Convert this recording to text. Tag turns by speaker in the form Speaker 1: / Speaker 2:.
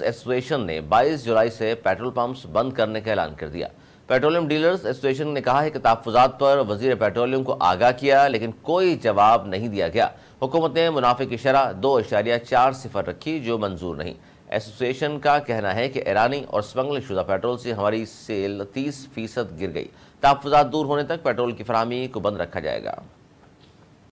Speaker 1: dealers association ने 22 जुलाई से petrol pumps बंद करने का ऐलान कर दिया पेट्रोलियम डीलर्स एसोसिएशन ने कहा है कि तहफात पर वजीर पेट्रोलियम को आगाह किया लेकिन कोई जवाब नहीं दिया गया हुकूमत ने मुनाफे की शरह दो इशारिया चार सिफर रखी जो मंजूर नहीं एसोसिएशन का कहना है कि ईरानी और स्मगलिंग शुदा पेट्रोल से हमारी सेल तीस फीसद गिर गई तहफात दूर होने तक पेट्रोल की फरहमी को बंद रखा जाएगा